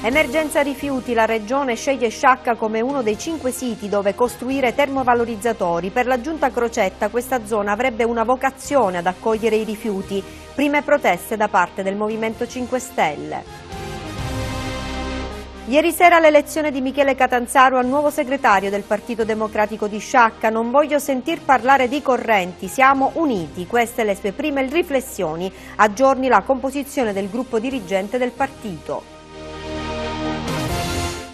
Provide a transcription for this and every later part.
Emergenza rifiuti, la regione sceglie Sciacca come uno dei cinque siti dove costruire termovalorizzatori. Per la giunta Crocetta questa zona avrebbe una vocazione ad accogliere i rifiuti. Prime proteste da parte del Movimento 5 Stelle. Ieri sera l'elezione di Michele Catanzaro al nuovo segretario del Partito Democratico di Sciacca. Non voglio sentir parlare di correnti, siamo uniti. Queste le sue prime riflessioni. Aggiorni la composizione del gruppo dirigente del partito.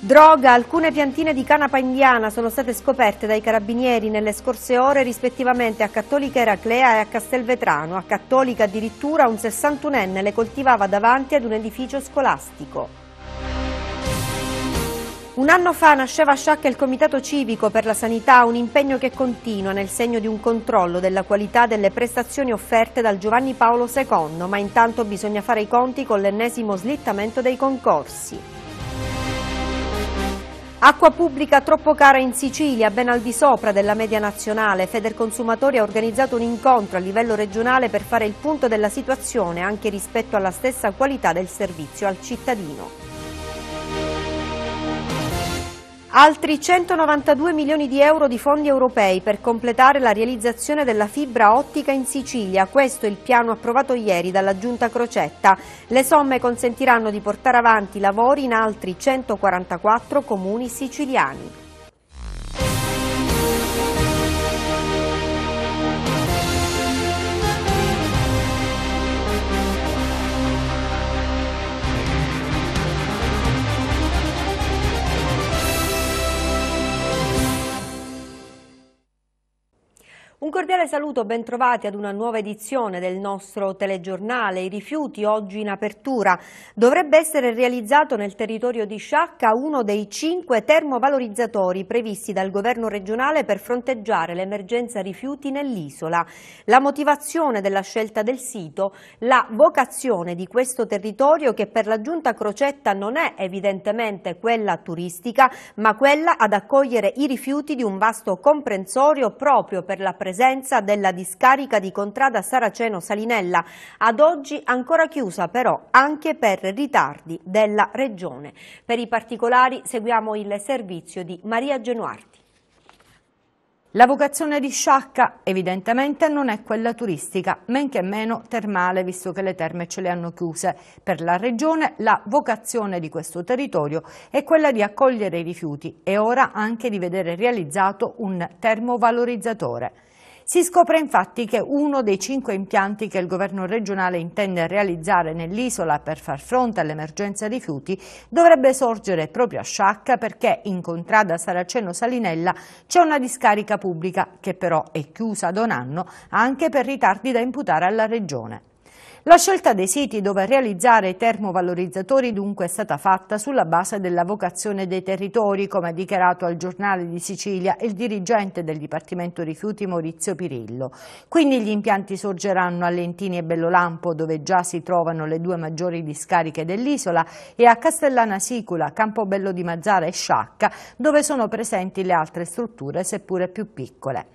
Droga, alcune piantine di canapa indiana sono state scoperte dai carabinieri nelle scorse ore rispettivamente a Cattolica Eraclea e a Castelvetrano. A Cattolica addirittura un 61enne le coltivava davanti ad un edificio scolastico. Un anno fa nasceva a Sciacca il Comitato Civico per la Sanità, un impegno che continua nel segno di un controllo della qualità delle prestazioni offerte dal Giovanni Paolo II, ma intanto bisogna fare i conti con l'ennesimo slittamento dei concorsi. Acqua pubblica troppo cara in Sicilia, ben al di sopra della media nazionale. Federconsumatori ha organizzato un incontro a livello regionale per fare il punto della situazione anche rispetto alla stessa qualità del servizio al cittadino. Altri 192 milioni di euro di fondi europei per completare la realizzazione della fibra ottica in Sicilia, questo è il piano approvato ieri dalla Giunta Crocetta. Le somme consentiranno di portare avanti lavori in altri 144 comuni siciliani. Un cordiale saluto, bentrovati ad una nuova edizione del nostro telegiornale I rifiuti oggi in apertura. Dovrebbe essere realizzato nel territorio di Sciacca uno dei cinque termovalorizzatori previsti dal governo regionale per fronteggiare l'emergenza rifiuti nell'isola. La motivazione della scelta del sito, la vocazione di questo territorio che per la giunta Crocetta non è evidentemente quella turistica ma quella ad accogliere i rifiuti di un vasto comprensorio proprio per la presenza presenza della discarica di Contrada Saraceno Salinella, ad oggi ancora chiusa però anche per ritardi della Regione. Per i particolari seguiamo il servizio di Maria Genuarti. La vocazione di Sciacca evidentemente non è quella turistica, men che meno termale, visto che le terme ce le hanno chiuse. Per la Regione la vocazione di questo territorio è quella di accogliere i rifiuti e ora anche di vedere realizzato un termovalorizzatore. Si scopre infatti che uno dei cinque impianti che il governo regionale intende realizzare nell'isola per far fronte all'emergenza rifiuti dovrebbe sorgere proprio a Sciacca perché in contrada Saraceno-Salinella c'è una discarica pubblica che però è chiusa da un anno anche per ritardi da imputare alla regione. La scelta dei siti dove realizzare i termovalorizzatori dunque è stata fatta sulla base della vocazione dei territori, come ha dichiarato al Giornale di Sicilia il dirigente del Dipartimento Rifiuti Maurizio Pirillo. Quindi gli impianti sorgeranno a Lentini e Bellolampo, dove già si trovano le due maggiori discariche dell'isola, e a Castellana Sicula, Campobello di Mazzara e Sciacca, dove sono presenti le altre strutture, seppure più piccole.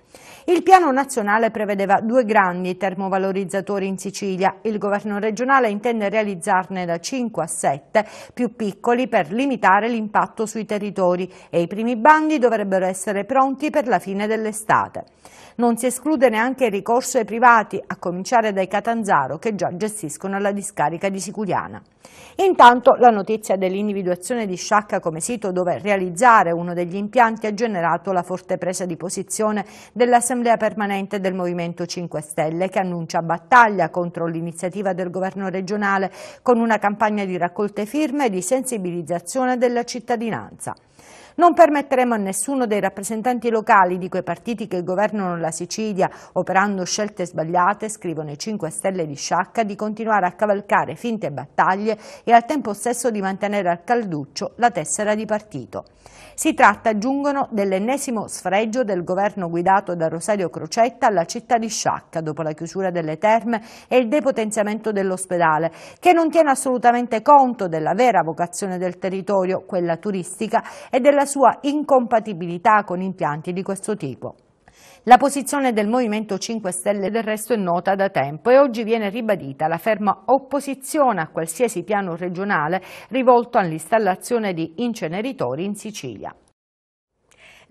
Il piano nazionale prevedeva due grandi termovalorizzatori in Sicilia. Il governo regionale intende realizzarne da 5 a 7 più piccoli per limitare l'impatto sui territori e i primi bandi dovrebbero essere pronti per la fine dell'estate. Non si esclude neanche il ricorso ai privati, a cominciare dai Catanzaro che già gestiscono la discarica di Siculiana. Intanto la notizia dell'individuazione di Sciacca come sito dove realizzare uno degli impianti ha generato la forte presa di posizione dell'Assemblea permanente del Movimento 5 Stelle che annuncia battaglia contro l'iniziativa del governo regionale con una campagna di raccolte firme e di sensibilizzazione della cittadinanza. Non permetteremo a nessuno dei rappresentanti locali di quei partiti che governano la Sicilia operando scelte sbagliate, scrivono i 5 Stelle di Sciacca, di continuare a cavalcare finte battaglie e al tempo stesso di mantenere al calduccio la tessera di partito. Si tratta, aggiungono, dell'ennesimo sfregio del governo guidato da Rosario Crocetta alla città di Sciacca dopo la chiusura delle terme e il depotenziamento dell'ospedale, che non tiene assolutamente conto della vera vocazione del territorio, quella turistica, e della sua incompatibilità con impianti di questo tipo. La posizione del Movimento 5 Stelle del resto è nota da tempo e oggi viene ribadita la ferma opposizione a qualsiasi piano regionale rivolto all'installazione di inceneritori in Sicilia.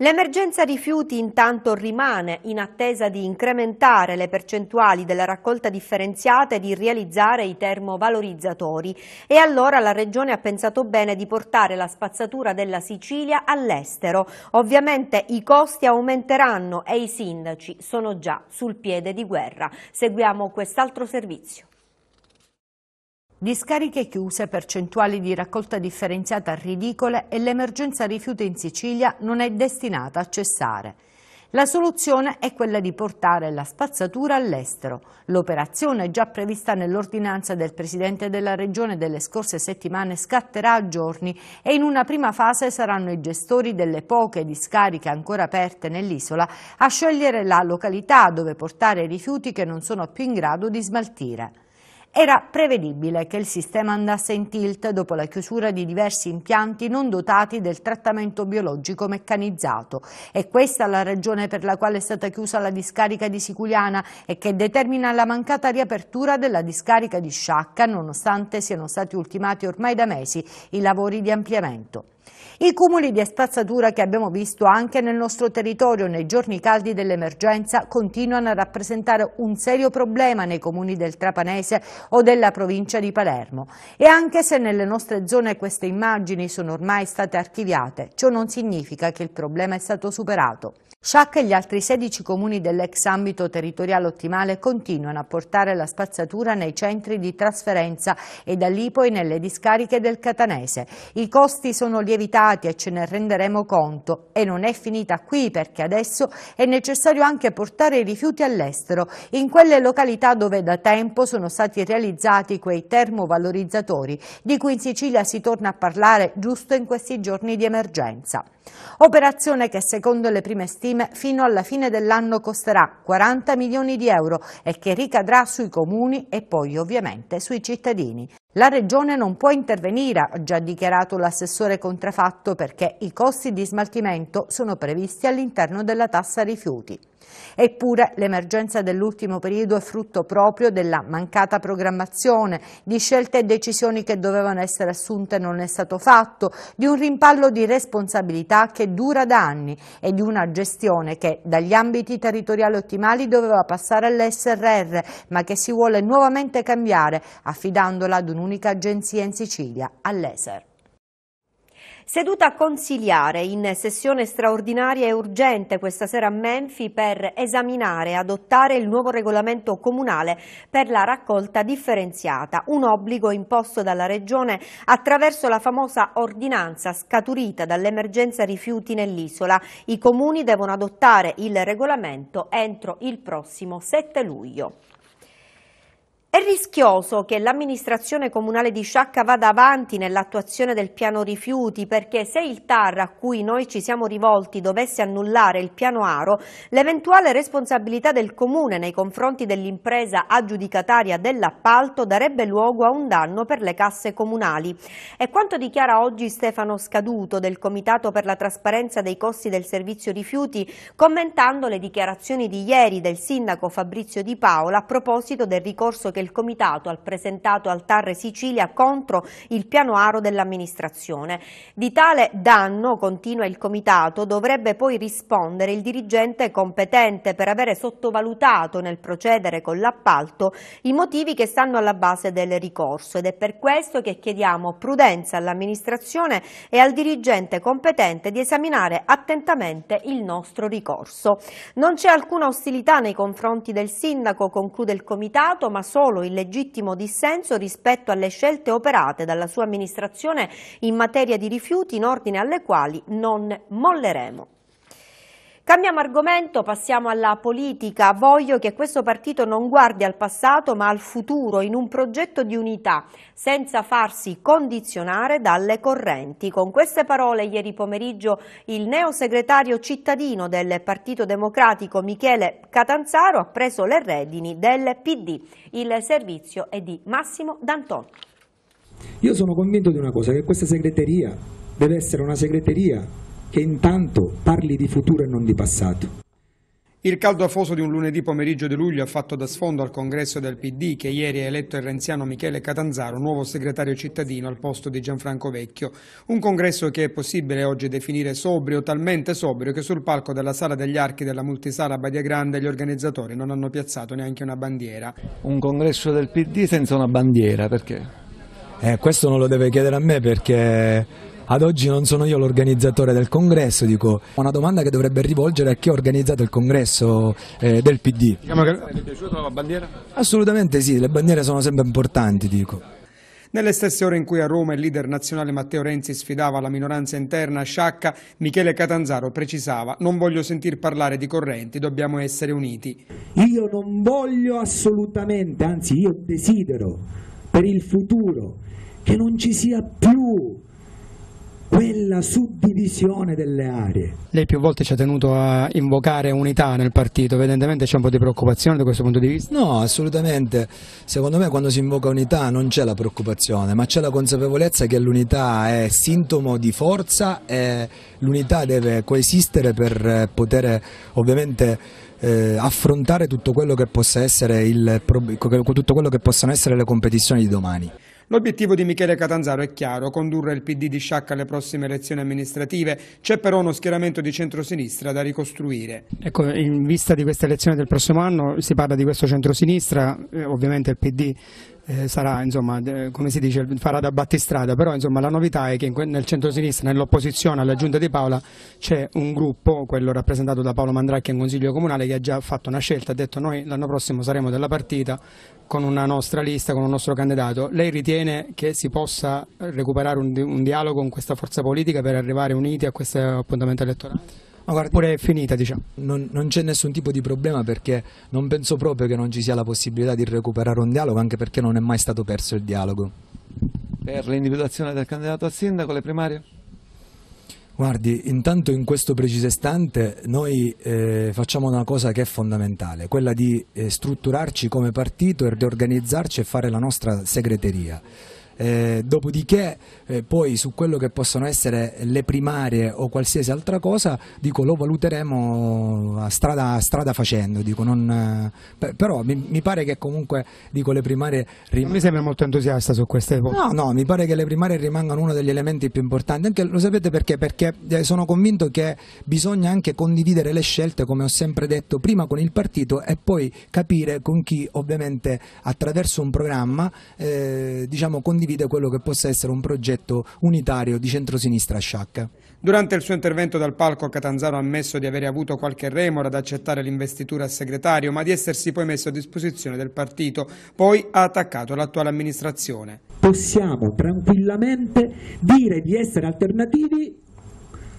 L'emergenza rifiuti intanto rimane in attesa di incrementare le percentuali della raccolta differenziata e di realizzare i termovalorizzatori e allora la Regione ha pensato bene di portare la spazzatura della Sicilia all'estero. Ovviamente i costi aumenteranno e i sindaci sono già sul piede di guerra. Seguiamo quest'altro servizio. Discariche chiuse, percentuali di raccolta differenziata ridicole e l'emergenza rifiuti in Sicilia non è destinata a cessare. La soluzione è quella di portare la spazzatura all'estero. L'operazione già prevista nell'ordinanza del Presidente della Regione delle scorse settimane scatterà a giorni e in una prima fase saranno i gestori delle poche discariche ancora aperte nell'isola a scegliere la località dove portare i rifiuti che non sono più in grado di smaltire. Era prevedibile che il sistema andasse in tilt dopo la chiusura di diversi impianti non dotati del trattamento biologico meccanizzato. E questa la ragione per la quale è stata chiusa la discarica di Siculiana e che determina la mancata riapertura della discarica di Sciacca, nonostante siano stati ultimati ormai da mesi i lavori di ampliamento. I cumuli di spazzatura che abbiamo visto anche nel nostro territorio nei giorni caldi dell'emergenza continuano a rappresentare un serio problema nei comuni del Trapanese o della provincia di Palermo. E anche se nelle nostre zone queste immagini sono ormai state archiviate, ciò non significa che il problema è stato superato. Sciacca e gli altri 16 comuni dell'ex ambito territoriale ottimale continuano a portare la spazzatura nei centri di trasferenza e da lì poi nelle discariche del Catanese. I costi sono lievemente evitati e ce ne renderemo conto. E non è finita qui perché adesso è necessario anche portare i rifiuti all'estero, in quelle località dove da tempo sono stati realizzati quei termovalorizzatori di cui in Sicilia si torna a parlare giusto in questi giorni di emergenza. Operazione che secondo le prime stime fino alla fine dell'anno costerà 40 milioni di euro e che ricadrà sui comuni e poi ovviamente sui cittadini. La regione non può intervenire, ha già dichiarato l'assessore contrafatto, perché i costi di smaltimento sono previsti all'interno della tassa rifiuti. Eppure l'emergenza dell'ultimo periodo è frutto proprio della mancata programmazione, di scelte e decisioni che dovevano essere assunte e non è stato fatto, di un rimpallo di responsabilità che dura da anni e di una gestione che dagli ambiti territoriali ottimali doveva passare all'SRR, ma che si vuole nuovamente cambiare affidandola ad un'unica agenzia in Sicilia, all'ESER. Seduta consiliare in sessione straordinaria e urgente questa sera a Menfi per esaminare e adottare il nuovo regolamento comunale per la raccolta differenziata, un obbligo imposto dalla Regione attraverso la famosa ordinanza scaturita dall'emergenza rifiuti nell'isola. I comuni devono adottare il regolamento entro il prossimo 7 luglio. È rischioso che l'amministrazione comunale di Sciacca vada avanti nell'attuazione del piano rifiuti perché se il TAR a cui noi ci siamo rivolti dovesse annullare il piano Aro, l'eventuale responsabilità del comune nei confronti dell'impresa aggiudicataria dell'appalto darebbe luogo a un danno per le casse comunali. È quanto dichiara oggi Stefano Scaduto del Comitato per la trasparenza dei costi del servizio rifiuti commentando le dichiarazioni di ieri del sindaco Fabrizio Di Paola a proposito del ricorso che che il Comitato ha presentato al Tarre Sicilia contro il piano aro dell'amministrazione. Di tale danno, continua il Comitato, dovrebbe poi rispondere il dirigente competente per avere sottovalutato nel procedere con l'appalto i motivi che stanno alla base del ricorso ed è per questo che chiediamo prudenza all'amministrazione e al dirigente competente di esaminare attentamente il nostro ricorso. Non c'è alcuna ostilità nei confronti del sindaco, conclude il comitato, ma solo solo il legittimo dissenso rispetto alle scelte operate dalla sua amministrazione in materia di rifiuti in ordine alle quali non molleremo. Cambiamo argomento, passiamo alla politica. Voglio che questo partito non guardi al passato ma al futuro in un progetto di unità, senza farsi condizionare dalle correnti. Con queste parole ieri pomeriggio il neo segretario cittadino del Partito Democratico Michele Catanzaro ha preso le redini del PD. Il servizio è di Massimo D'Anton. Io sono convinto di una cosa, che questa segreteria deve essere una segreteria e intanto parli di futuro e non di passato. Il caldo afoso di un lunedì pomeriggio di luglio ha fatto da sfondo al congresso del PD che ieri ha eletto il renziano Michele Catanzaro, nuovo segretario cittadino al posto di Gianfranco Vecchio. Un congresso che è possibile oggi definire sobrio, talmente sobrio che sul palco della Sala degli Archi della multisala Badia Grande gli organizzatori non hanno piazzato neanche una bandiera. Un congresso del PD senza una bandiera, perché? Eh, questo non lo deve chiedere a me perché ad oggi non sono io l'organizzatore del congresso, dico una domanda che dovrebbe rivolgere a chi ha organizzato il congresso eh, del PD. Diciamo che... è piaciuta la bandiera? Assolutamente sì, le bandiere sono sempre importanti, dico. Nelle stesse ore in cui a Roma il leader nazionale Matteo Renzi sfidava la minoranza interna sciacca, Michele Catanzaro precisava non voglio sentir parlare di correnti, dobbiamo essere uniti. Io non voglio assolutamente, anzi io desidero per il futuro che non ci sia più quella suddivisione delle aree. Lei più volte ci ha tenuto a invocare unità nel partito, evidentemente c'è un po' di preoccupazione da questo punto di vista? No, assolutamente, secondo me quando si invoca unità non c'è la preoccupazione, ma c'è la consapevolezza che l'unità è sintomo di forza e l'unità deve coesistere per eh, poter ovviamente eh, affrontare tutto quello, il, tutto quello che possano essere le competizioni di domani. L'obiettivo di Michele Catanzaro è chiaro, condurre il PD di Sciacca alle prossime elezioni amministrative. C'è però uno schieramento di centrosinistra da ricostruire. Ecco, in vista di questa elezione del prossimo anno si parla di questo centrosinistra, eh, ovviamente il PD eh, sarà, insomma, come si dice, farà da battistrada, però insomma, la novità è che nel centro-sinistra, nell'opposizione alla giunta di Paola, c'è un gruppo, quello rappresentato da Paolo Mandracchi in Consiglio Comunale, che ha già fatto una scelta, ha detto noi l'anno prossimo saremo della partita con una nostra lista, con un nostro candidato. Lei ritiene che si possa recuperare un, un dialogo con questa forza politica per arrivare uniti a questo appuntamento elettorale? oppure è finita diciamo. Non, non c'è nessun tipo di problema perché non penso proprio che non ci sia la possibilità di recuperare un dialogo anche perché non è mai stato perso il dialogo. Per l'individuazione del candidato a sindaco, le primarie? Guardi, intanto in questo preciso istante noi eh, facciamo una cosa che è fondamentale, quella di eh, strutturarci come partito e riorganizzarci e fare la nostra segreteria. Eh, dopodiché eh, poi su quello che possono essere le primarie o qualsiasi altra cosa, dico, lo valuteremo a strada, a strada facendo, dico, non, eh, per, però mi, mi, pare che comunque dico, le primarie... Rim- non mi sembra molto entusiasta su queste epoche. No, no, mi pare che le primarie rimangano uno degli elementi più importanti, anche, lo sapete perché? Perché eh, sono convinto che bisogna anche condividere le scelte, come ho sempre detto, prima con il partito e poi capire con chi ovviamente attraverso un programma eh, diciamo, condivide quello che possa essere un progetto progetto unitario di centrosinistra sciacca. Durante il suo intervento dal palco Catanzaro ha ammesso di avere avuto qualche remora ad accettare l'investitura a segretario, ma di essersi poi messo a disposizione del partito. Poi ha attaccato l'attuale amministrazione. Possiamo tranquillamente dire di essere alternativi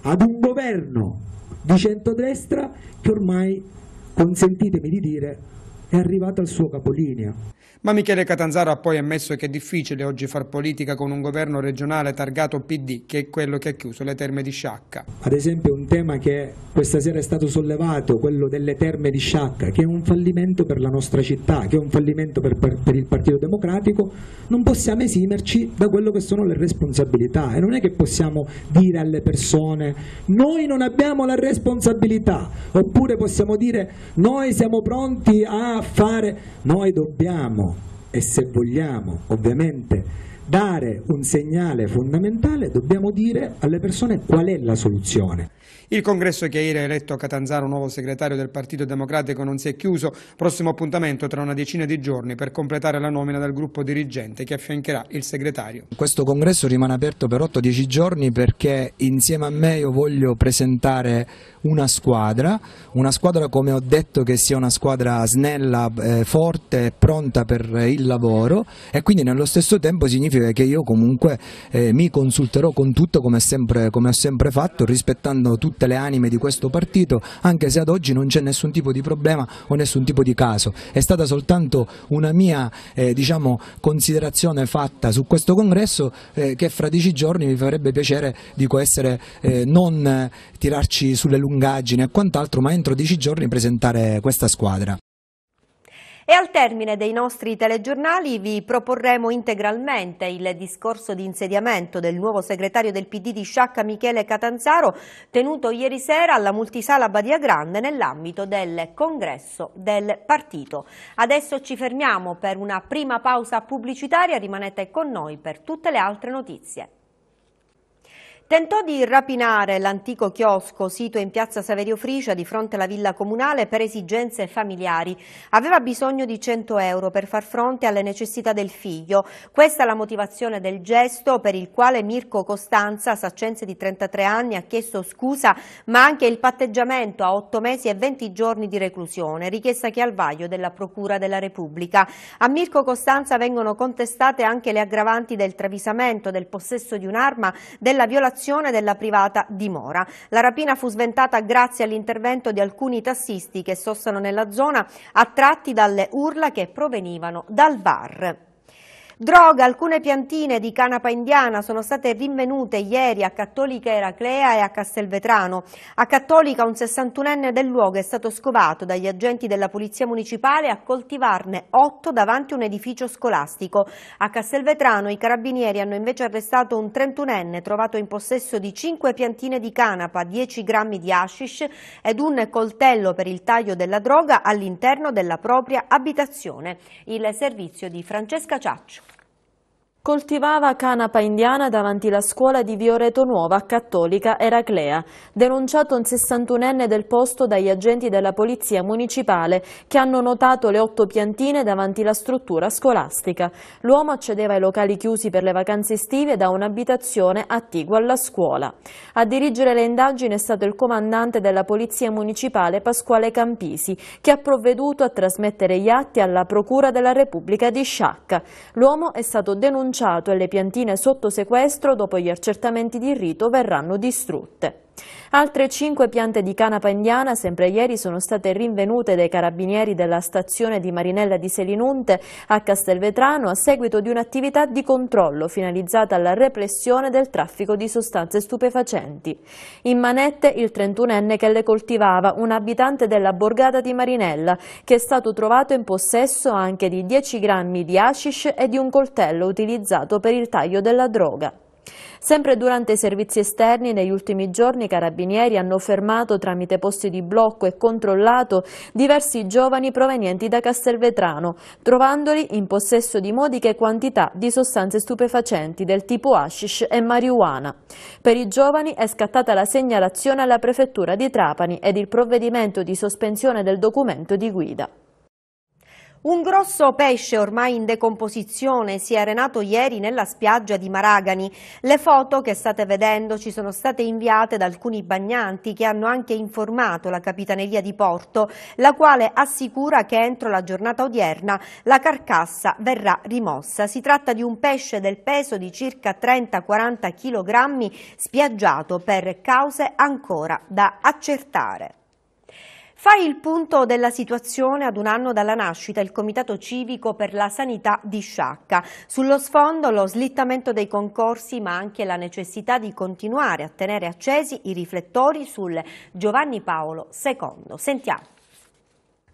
ad un governo di centrodestra che ormai, consentitemi di dire, è arrivato al suo capolinea. Ma Michele Catanzaro ha poi ammesso che è difficile oggi far politica con un governo regionale targato PD, che è quello che ha chiuso le terme di Sciacca. Ad esempio un tema che questa sera è stato sollevato, quello delle terme di Sciacca, che è un fallimento per la nostra città, che è un fallimento per, per, per il Partito Democratico, non possiamo esimerci da quello che sono le responsabilità e non è che possiamo dire alle persone noi non abbiamo la responsabilità oppure possiamo dire noi siamo pronti a fare, noi dobbiamo e se vogliamo ovviamente dare un segnale fondamentale dobbiamo dire alle persone qual è la soluzione. Il congresso che ieri ha eletto Catanzaro nuovo segretario del Partito Democratico non si è chiuso, prossimo appuntamento tra una decina di giorni per completare la nomina del gruppo dirigente che affiancherà il segretario. Questo congresso rimane aperto per 8-10 giorni perché insieme a me io voglio presentare una squadra, una squadra come ho detto che sia una squadra snella, eh, forte, pronta per il lavoro e quindi nello stesso tempo significa che io comunque eh, mi consulterò con tutto come, sempre, come ho sempre fatto rispettando tutti tutte le anime di questo partito, anche se ad oggi non c'è nessun tipo di problema o nessun tipo di caso. È stata soltanto una mia eh, diciamo, considerazione fatta su questo congresso eh, che fra dieci giorni mi farebbe piacere, dico essere, eh, non eh, tirarci sulle lungaggini e quant'altro, ma entro dieci giorni presentare questa squadra. E al termine dei nostri telegiornali vi proporremo integralmente il discorso di insediamento del nuovo segretario del PD di Sciacca Michele Catanzaro tenuto ieri sera alla multisala Badia Grande nell'ambito del congresso del partito. Adesso ci fermiamo per una prima pausa pubblicitaria, rimanete con noi per tutte le altre notizie. Tentò di rapinare l'antico chiosco sito in piazza Saverio Fricia di fronte alla villa comunale per esigenze familiari. Aveva bisogno di 100 euro per far fronte alle necessità del figlio. Questa è la motivazione del gesto per il quale Mirko Costanza, saccenze di 33 anni, ha chiesto scusa ma anche il patteggiamento a 8 mesi e 20 giorni di reclusione, richiesta che è al vaglio della Procura della Repubblica. A Mirko Costanza vengono contestate anche le aggravanti del travisamento, del possesso di un'arma, della violazione occupazione della privata dimora. La rapina fu sventata grazie all'intervento di alcuni tassisti che sossano nella zona attratti dalle urla che provenivano dal bar. Droga, alcune piantine di canapa indiana sono state rinvenute ieri a Cattolica Eraclea e a Castelvetrano. A Cattolica un 61enne del luogo è stato scovato dagli agenti della Polizia Municipale a coltivarne 8 davanti a un edificio scolastico. A Castelvetrano i carabinieri hanno invece arrestato un 31enne trovato in possesso di 5 piantine di canapa, 10 grammi di hashish ed un coltello per il taglio della droga all'interno della propria abitazione. Il servizio di Francesca Ciaccio. Coltivava canapa indiana davanti alla scuola di Vioreto Nuova Cattolica Eraclea, denunciato un 61enne del posto dagli agenti della polizia municipale che hanno notato le otto piantine davanti alla struttura scolastica. L'uomo accedeva ai locali chiusi per le vacanze estive da un'abitazione attigua alla scuola. A dirigere le indagini è stato il comandante della polizia municipale Pasquale Campisi, che ha provveduto a trasmettere gli atti alla Procura della Repubblica di Sciacca. L'uomo è stato denunciato annunciato e le piantine sotto sequestro dopo gli accertamenti di rito verranno distrutte. Altre cinque piante di canapa indiana, sempre ieri, sono state rinvenute dai carabinieri della stazione di Marinella di Selinunte a Castelvetrano a seguito di un'attività di controllo finalizzata alla repressione del traffico di sostanze stupefacenti. In manette il 31enne che le coltivava, un abitante della borgata di Marinella, che è stato trovato in possesso anche di 10 grammi di hashish e di un coltello utilizzato per il taglio della droga. Sempre durante i servizi esterni, negli ultimi giorni, i carabinieri hanno fermato tramite posti di blocco e controllato diversi giovani provenienti da Castelvetrano, trovandoli in possesso di modiche quantità di sostanze stupefacenti del tipo hashish e marijuana. Per i giovani è scattata la segnalazione alla prefettura di Trapani ed il provvedimento di sospensione del documento di guida. Un grosso pesce ormai in decomposizione si è arenato ieri nella spiaggia di Maragani. Le foto che state vedendo ci sono state inviate da alcuni bagnanti che hanno anche informato la Capitaneria di Porto, la quale assicura che entro la giornata odierna la carcassa verrà rimossa. Si tratta di un pesce del peso di circa 30-40 kg spiaggiato per cause ancora da accertare. Fai il punto della situazione ad un anno dalla nascita il Comitato Civico per la Sanità di Sciacca. Sullo sfondo lo slittamento dei concorsi ma anche la necessità di continuare a tenere accesi i riflettori sul Giovanni Paolo II. Sentiamo.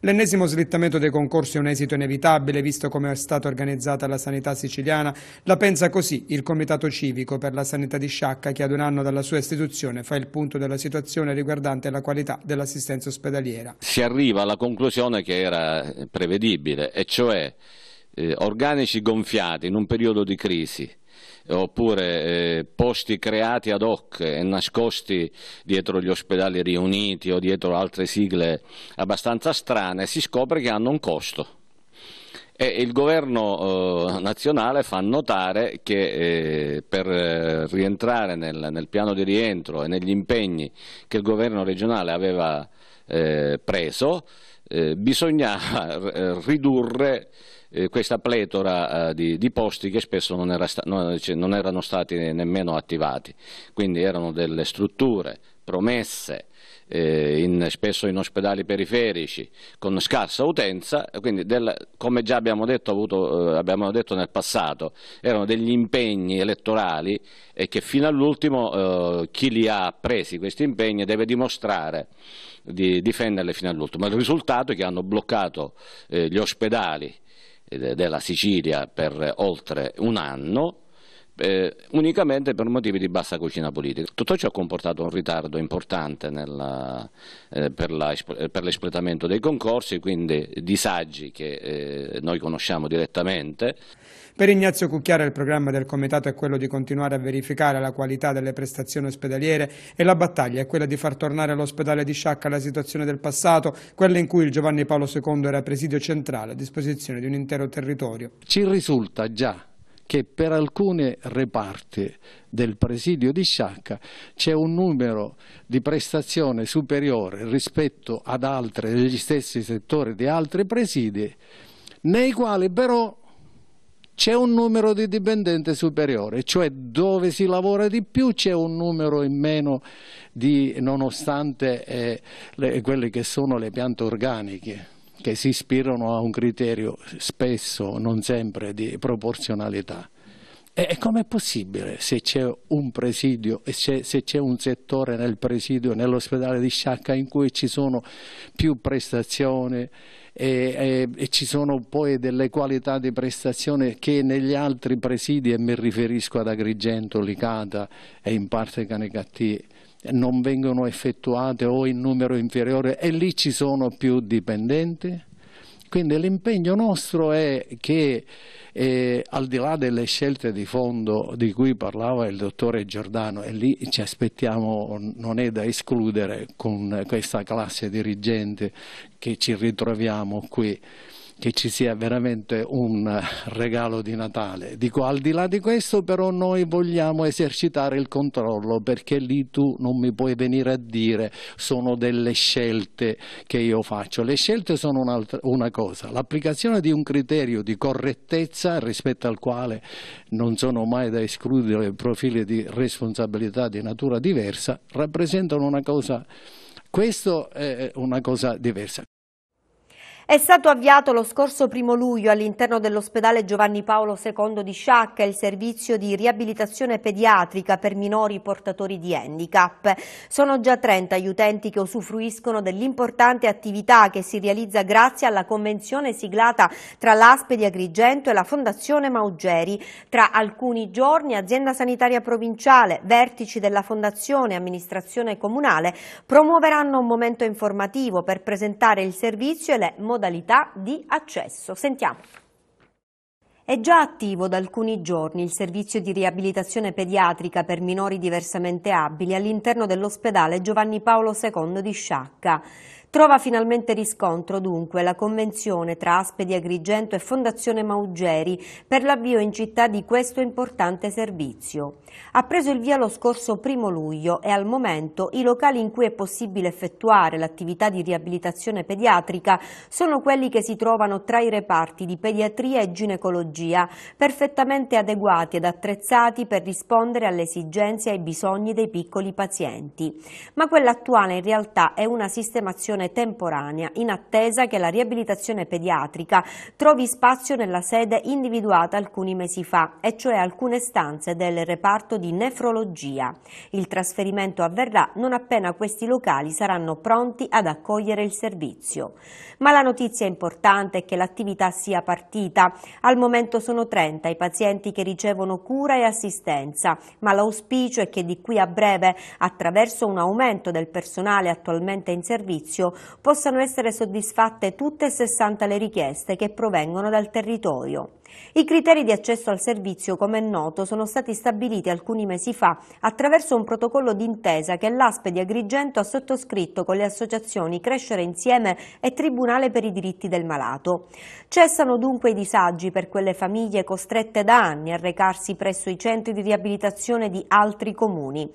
L'ennesimo slittamento dei concorsi è un esito inevitabile, visto come è stata organizzata la sanità siciliana. La pensa così il Comitato Civico per la Sanità di Sciacca, che ad un anno dalla sua istituzione fa il punto della situazione riguardante la qualità dell'assistenza ospedaliera. Si arriva alla conclusione che era prevedibile, e cioè eh, organici gonfiati in un periodo di crisi, oppure eh, posti creati ad hoc e nascosti dietro gli ospedali riuniti o dietro altre sigle abbastanza strane, si scopre che hanno un costo. E il governo eh, nazionale fa notare che eh, per eh, rientrare nel, nel, piano di rientro e negli impegni che il governo regionale aveva eh, preso eh, bisognava ridurre eh, questa pletora eh, di, di, posti che spesso non, era sta, non, cioè, non, erano stati nemmeno attivati, quindi erano delle strutture promesse eh, in, spesso in ospedali periferici con scarsa utenza, quindi del, come già abbiamo detto, avuto, eh, abbiamo detto, nel passato, erano degli impegni elettorali e che fino all'ultimo eh, chi li ha presi questi impegni deve dimostrare di difenderle fino all'ultimo. Il risultato è che hanno bloccato eh, gli ospedali eh, della Sicilia per oltre un anno eh, unicamente per motivi di bassa cucina politica. Tutto ciò ha comportato un ritardo importante nella, eh, per, la, eh, per, l'espletamento dei concorsi, quindi disagi che eh, noi conosciamo direttamente. Per Ignazio Cucchiara il programma del Comitato è quello di continuare a verificare la qualità delle prestazioni ospedaliere e la battaglia è quella di far tornare all'ospedale di Sciacca alla situazione del passato, quella in cui il Giovanni Paolo II era presidio centrale a disposizione di un intero territorio. Ci risulta già che per alcuni reparti del presidio di Sciacca c'è un numero di prestazione superiore rispetto ad altre, degli stessi settori di altri presidi, nei quali però c'è un numero di dipendenti superiore, cioè dove si lavora di più c'è un numero in meno di, nonostante eh, le, quelle che sono le piante organiche che si ispirano a un criterio spesso, non sempre, di proporzionalità. E com'è possibile se c'è un presidio, se c'è un settore nel presidio, nell'ospedale di Sciacca in cui ci sono più prestazioni e, e, e, ci sono poi delle qualità di prestazione che negli altri presidi, e mi riferisco ad Agrigento, Licata e in parte Canicattì, non vengono effettuate o in numero inferiore e lì ci sono più dipendenti? Quindi l'impegno nostro è che eh, al di là delle scelte di fondo di cui parlava il dottore Giordano e lì ci aspettiamo, non è da escludere con questa classe dirigente che ci ritroviamo qui, che ci sia veramente un regalo di Natale. Dico, al di là di questo però noi vogliamo esercitare il controllo perché lì tu non mi puoi venire a dire sono delle scelte che io faccio. Le scelte sono un una cosa, l'applicazione di un criterio di correttezza rispetto al quale non sono mai da escludere profili di responsabilità di natura diversa, rappresentano una cosa, questo è una cosa diversa. È stato avviato lo scorso primo luglio all'interno dell'ospedale Giovanni Paolo II di Sciacca il servizio di riabilitazione pediatrica per minori portatori di handicap. Sono già 30 gli utenti che usufruiscono dell'importante attività che si realizza grazie alla convenzione siglata tra l'ASPE di Agrigento e la Fondazione Maugeri. Tra alcuni giorni azienda sanitaria provinciale, vertici della Fondazione e amministrazione comunale promuoveranno un momento informativo per presentare il servizio e le modalità modalità di accesso. Sentiamo. È già attivo da alcuni giorni il servizio di riabilitazione pediatrica per minori diversamente abili all'interno dell'ospedale Giovanni Paolo II di Sciacca. Trova finalmente riscontro dunque la convenzione tra Aspe di Agrigento e Fondazione Maugeri per l'avvio in città di questo importante servizio. Ha preso il via lo scorso primo luglio e al momento i locali in cui è possibile effettuare l'attività di riabilitazione pediatrica sono quelli che si trovano tra i reparti di pediatria e ginecologia, perfettamente adeguati ed attrezzati per rispondere alle esigenze e ai bisogni dei piccoli pazienti. Ma quella attuale in realtà è una sistemazione sospensione temporanea in attesa che la riabilitazione pediatrica trovi spazio nella sede individuata alcuni mesi fa, e cioè alcune stanze del reparto di nefrologia. Il trasferimento avverrà non appena questi locali saranno pronti ad accogliere il servizio. Ma la notizia importante è che l'attività sia partita. Al momento sono 30 i pazienti che ricevono cura e assistenza, ma l'auspicio è che di qui a breve, attraverso un aumento del personale attualmente in servizio, possano essere soddisfatte tutte e 60 le richieste che provengono dal territorio. I criteri di accesso al servizio, come è noto, sono stati stabiliti alcuni mesi fa attraverso un protocollo d'intesa che l'ASPE di Agrigento ha sottoscritto con le associazioni Crescere Insieme e Tribunale per i diritti del malato. Cessano dunque i disagi per quelle famiglie costrette da anni a recarsi presso i centri di riabilitazione di altri comuni.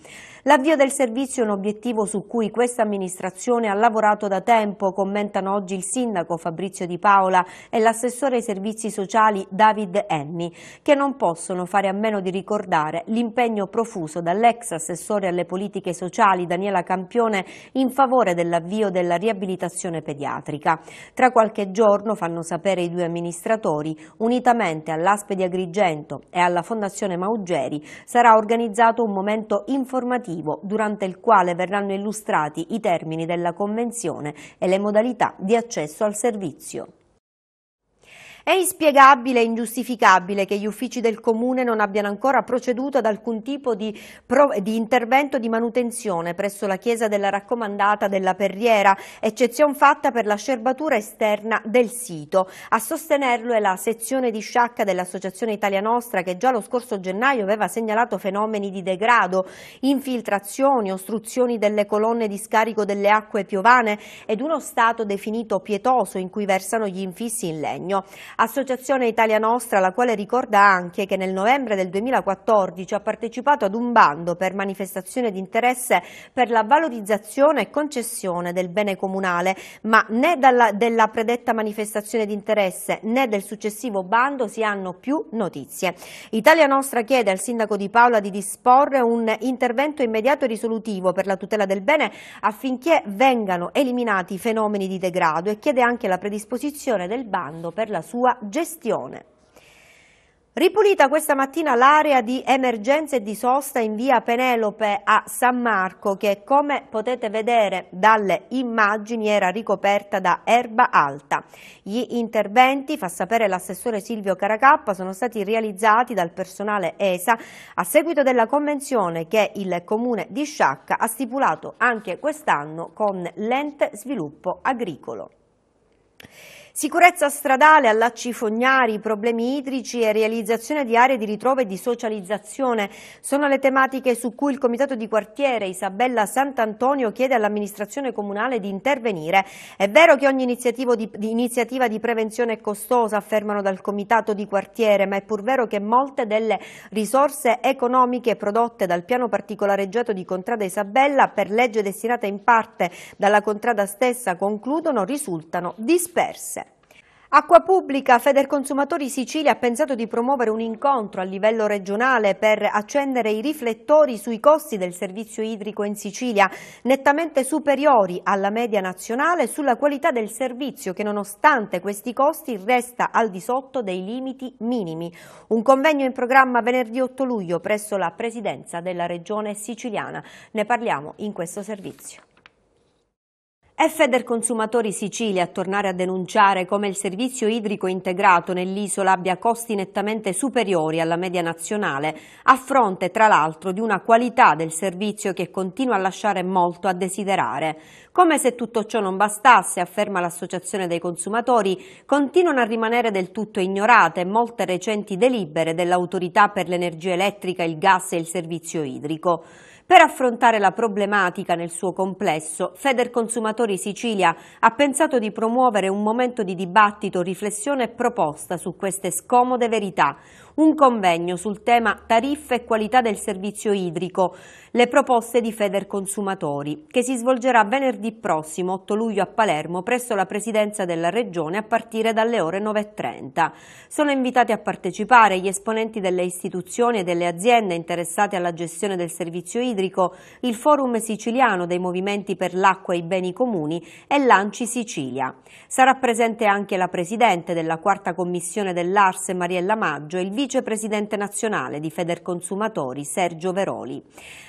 L'avvio del servizio è un obiettivo su cui questa amministrazione ha lavorato da tempo, commentano oggi il sindaco Fabrizio Di Paola e l'assessore ai servizi sociali Dario David Enni, che non possono fare a meno di ricordare l'impegno profuso dall'ex assessore alle politiche sociali Daniela Campione in favore dell'avvio della riabilitazione pediatrica. Tra qualche giorno, fanno sapere i due amministratori, unitamente all'Aspe di Agrigento e alla Fondazione Maugeri, sarà organizzato un momento informativo durante il quale verranno illustrati i termini della Convenzione e le modalità di accesso al servizio. È inspiegabile e ingiustificabile che gli uffici del Comune non abbiano ancora proceduto ad alcun tipo di, di intervento di manutenzione presso la chiesa della raccomandata della Perriera, eccezione fatta per la scerbatura esterna del sito. A sostenerlo è la sezione di sciacca dell'Associazione Italia Nostra che già lo scorso gennaio aveva segnalato fenomeni di degrado, infiltrazioni, ostruzioni delle colonne di scarico delle acque piovane ed uno stato definito pietoso in cui versano gli infissi in legno. Associazione Italia Nostra, la quale ricorda anche che nel novembre del 2014 ha partecipato ad un bando per manifestazione di interesse per la valorizzazione e concessione del bene comunale, ma né dalla, della predetta manifestazione di interesse né del successivo bando si hanno più notizie. Italia Nostra chiede al sindaco di Paola di disporre un intervento immediato e risolutivo per la tutela del bene affinché vengano eliminati i fenomeni di degrado e chiede anche la predisposizione del bando per la sua sua gestione. Ripulita questa mattina l'area di emergenza e di sosta in via Penelope a San Marco che come potete vedere dalle immagini era ricoperta da erba alta. Gli interventi, fa sapere l'assessore Silvio Caracappa, sono stati realizzati dal personale ESA a seguito della convenzione che il comune di Sciacca ha stipulato anche quest'anno con l'ente sviluppo agricolo. Sicurezza stradale, allacci fognari, problemi idrici e realizzazione di aree di ritrovo e di socializzazione sono le tematiche su cui il Comitato di Quartiere Isabella Sant'Antonio chiede all'amministrazione comunale di intervenire. È vero che ogni iniziativa di, di, iniziativa di prevenzione è costosa, affermano dal Comitato di Quartiere, ma è pur vero che molte delle risorse economiche prodotte dal piano particolareggiato di Contrada Isabella per legge destinata in parte dalla Contrada stessa concludono risultano disperse. Acqua Pubblica, Federconsumatori Sicilia ha pensato di promuovere un incontro a livello regionale per accendere i riflettori sui costi del servizio idrico in Sicilia, nettamente superiori alla media nazionale, sulla qualità del servizio che nonostante questi costi resta al di sotto dei limiti minimi. Un convegno in programma venerdì 8 luglio presso la Presidenza della Regione Siciliana. Ne parliamo in questo servizio. È Feder Consumatori Sicilia a tornare a denunciare come il servizio idrico integrato nell'isola abbia costi nettamente superiori alla media nazionale, a fronte tra l'altro di una qualità del servizio che continua a lasciare molto a desiderare. Come se tutto ciò non bastasse, afferma l'Associazione dei Consumatori, continuano a rimanere del tutto ignorate molte recenti delibere dell'Autorità per l'energia elettrica, il gas e il servizio idrico. Per affrontare la problematica nel suo complesso, Feder Consumatori Sicilia ha pensato di promuovere un momento di dibattito, riflessione e proposta su queste scomode verità, un convegno sul tema tariffe e qualità del servizio idrico, le proposte di Feder Consumatori, che si svolgerà venerdì prossimo 8 luglio a Palermo presso la Presidenza della Regione a partire dalle ore 9.30. Sono invitati a partecipare gli esponenti delle istituzioni e delle aziende interessate alla gestione del servizio idrico, il Forum Siciliano dei Movimenti per l'Acqua e i Beni Comuni e l'Anci Sicilia. Sarà presente anche la Presidente della Quarta Commissione dell'Arse Mariella Maggio e il vicepresidente nazionale di Federconsumatori Sergio Veroli.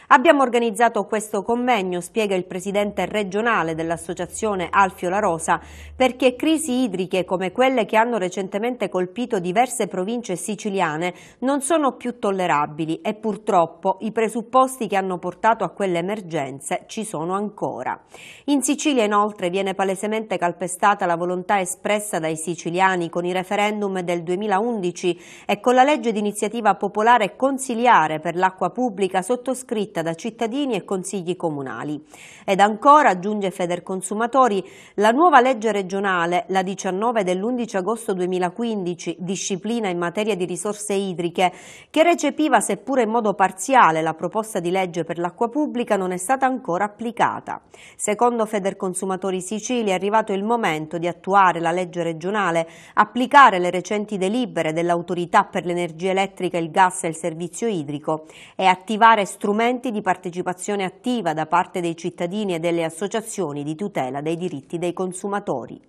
Abbiamo organizzato questo convegno, spiega il presidente regionale dell'associazione Alfio La Rosa, perché crisi idriche come quelle che hanno recentemente colpito diverse province siciliane non sono più tollerabili e purtroppo i presupposti che hanno portato a quelle emergenze ci sono ancora. In Sicilia inoltre viene palesemente calpestata la volontà espressa dai siciliani con i referendum del 2011 e con la legge d'iniziativa popolare consiliare per l'acqua pubblica sottoscritta da cittadini e consigli comunali. Ed ancora, aggiunge Feder Consumatori, la nuova legge regionale, la 19 dell'11 agosto 2015, disciplina in materia di risorse idriche, che recepiva seppure in modo parziale la proposta di legge per l'acqua pubblica, non è stata ancora applicata. Secondo Feder Consumatori Sicilia è arrivato il momento di attuare la legge regionale, applicare le recenti delibere dell'autorità per le l'energia elettrica, il gas e il servizio idrico e attivare strumenti di partecipazione attiva da parte dei cittadini e delle associazioni di tutela dei diritti dei consumatori.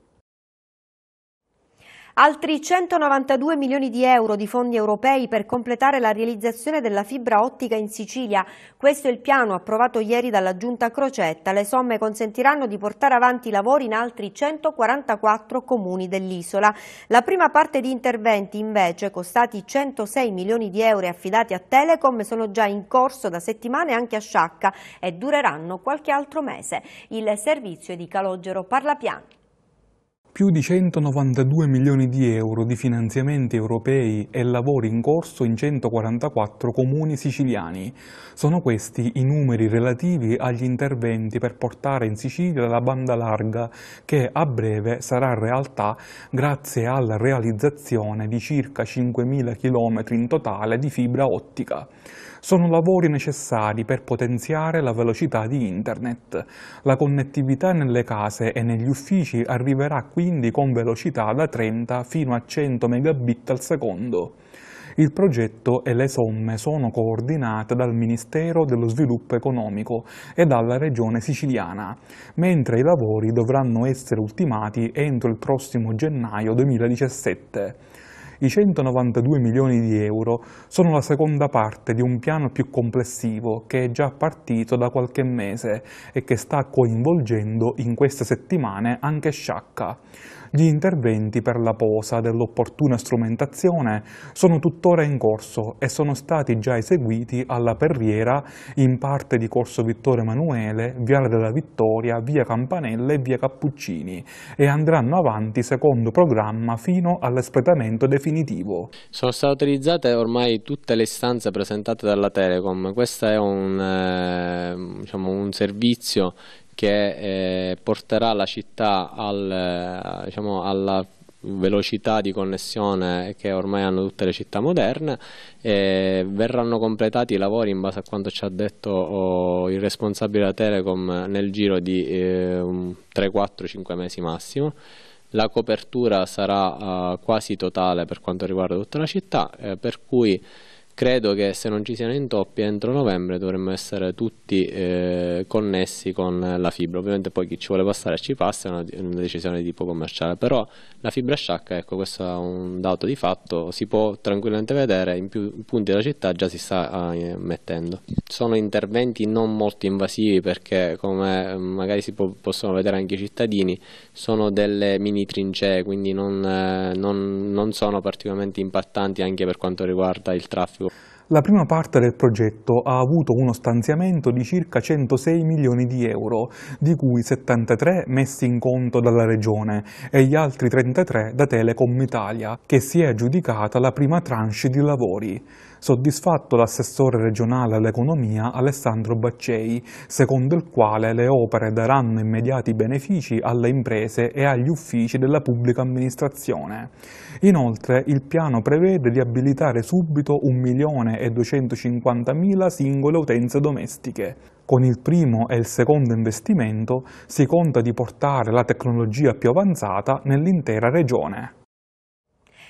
Altri 192 milioni di euro di fondi europei per completare la realizzazione della fibra ottica in Sicilia. Questo è il piano approvato ieri dalla Giunta Crocetta. Le somme consentiranno di portare avanti i lavori in altri 144 comuni dell'isola. La prima parte di interventi invece, costati 106 milioni di euro affidati a Telecom, sono già in corso da settimane anche a Sciacca e dureranno qualche altro mese. Il servizio è di Calogero Parlapiano più di 192 milioni di euro di finanziamenti europei e lavori in corso in 144 comuni siciliani. Sono questi i numeri relativi agli interventi per portare in Sicilia la banda larga, che a breve sarà realtà grazie alla realizzazione di circa 5.000 km in totale di fibra ottica sono lavori necessari per potenziare la velocità di Internet. La connettività nelle case e negli uffici arriverà quindi con velocità da 30 fino a 100 megabit al secondo. Il progetto e le somme sono coordinate dal Ministero dello Sviluppo Economico e dalla Regione Siciliana, mentre i lavori dovranno essere ultimati entro il prossimo gennaio 2017. I 192 milioni di euro sono la seconda parte di un piano più complessivo che è già partito da qualche mese e che sta coinvolgendo in queste settimane anche Sciacca. Gli interventi per la posa dell'opportuna strumentazione sono tuttora in corso e sono stati già eseguiti alla Perriera in parte di Corso Vittorio Emanuele, Viale della Vittoria, Via Campanella e Via Cappuccini e andranno avanti secondo programma fino all'espletamento definitivo. Sono state utilizzate ormai tutte le stanze presentate dalla Telecom, questo è un, eh, diciamo, un servizio che eh, porterà la città al, eh, diciamo, alla velocità di connessione che ormai hanno tutte le città moderne e verranno completati i lavori in base a quanto ci ha detto oh, il responsabile della Telecom nel giro di eh, 3-4-5 mesi massimo la copertura sarà eh, quasi totale per quanto riguarda tutta la città eh, per cui credo che se non ci siano intoppi entro novembre dovremmo essere tutti eh, connessi con la fibra ovviamente poi chi ci vuole passare ci passa è una, una decisione di tipo commerciale però la fibra sciacca ecco questo è un dato di fatto si può tranquillamente vedere in più punti della città già si sta ah, eh, mettendo sono interventi non molto invasivi perché come mm, magari si po possono vedere anche i cittadini sono delle mini trincee quindi non, eh, non, non sono particolarmente impattanti anche per quanto riguarda il traffico la prima parte del progetto ha avuto uno stanziamento di circa 106 milioni di euro, di cui 73 messi in conto dalla Regione e gli altri 33 da Telecom Italia, che si è aggiudicata la prima tranche di lavori soddisfatto l'assessore regionale all'economia Alessandro Baccei, secondo il quale le opere daranno immediati benefici alle imprese e agli uffici della pubblica amministrazione. Inoltre il piano prevede di abilitare subito 1.250.000 singole utenze domestiche. Con il primo e il secondo investimento si conta di portare la tecnologia più avanzata nell'intera regione.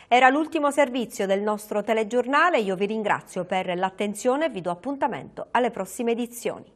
Era l'ultimo servizio del nostro telegiornale, io vi ringrazio per l'attenzione e vi do appuntamento alle prossime edizioni.